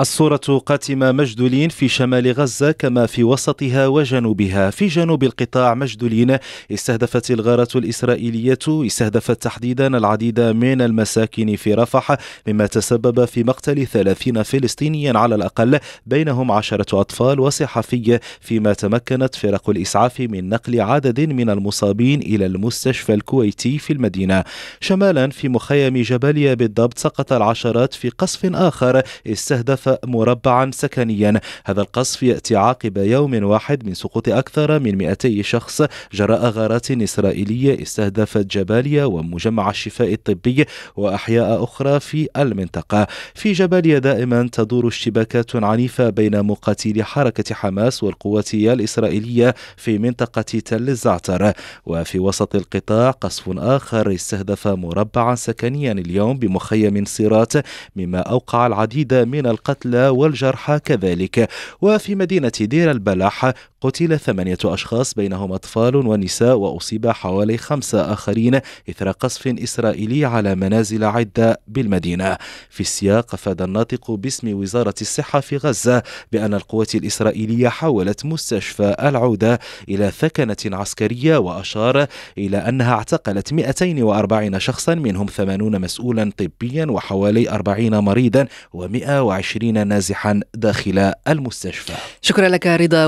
الصورة قاتمة مجدولين في شمال غزة كما في وسطها وجنوبها في جنوب القطاع مجدولين استهدفت الغارة الإسرائيلية استهدفت تحديدا العديد من المساكن في رفح مما تسبب في مقتل ثلاثين فلسطينيا على الأقل بينهم عشرة أطفال وصحفية فيما تمكنت فرق الإسعاف من نقل عدد من المصابين إلى المستشفى الكويتي في المدينة شمالا في مخيم جباليا بالضبط سقط العشرات في قصف آخر استهدف آلاف مربعا سكنيا هذا القصف يأتي عقب يوم واحد من سقوط أكثر من 200 شخص جراء غارات إسرائيلية استهدفت جباليا ومجمع الشفاء الطبي وأحياء أخرى في المنطقة في جباليا دائما تدور اشتباكات عنيفة بين مقاتلي حركة حماس والقوات الإسرائيلية في منطقة تل الزعتر وفي وسط القطاع قصف آخر استهدف مربعا سكنيا اليوم بمخيم صيرات مما أوقع العديد من القتلى القتلى والجرحى كذلك وفي مدينة دير البلح قتل ثمانية أشخاص بينهم أطفال ونساء وأصيب حوالي خمسة آخرين إثر قصف إسرائيلي على منازل عدة بالمدينة في السياق أفاد الناطق باسم وزارة الصحة في غزة بأن القوات الإسرائيلية حولت مستشفى العودة إلى ثكنة عسكرية وأشار إلى أنها اعتقلت 240 شخصا منهم 80 مسؤولا طبيا وحوالي 40 مريضا و120 نازحا داخل المستشفى شكرا لك رضا